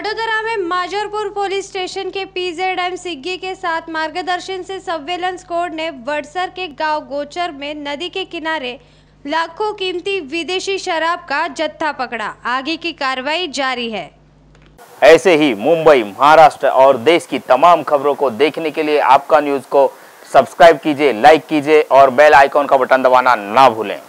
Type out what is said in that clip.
वडोदरा में Majarpur police station के पीजेड एम सिग्गी के साथ मार्गदर्शन से सर्वेलेंस कोड ने वडसर के गांव गोचर में नदी के किनारे लाखों कीमती विदेशी शराब का जत्था पकड़ा आगे की कार्रवाई जारी है ऐसे ही मुंबई महाराष्ट्र और देश की तमाम खबरों को देखने के लिए आपका न्यूज को सब्सक्राइब कीजिए लाइक कीजिए और बेल आइकॉन का बटन दबाना ना भूलें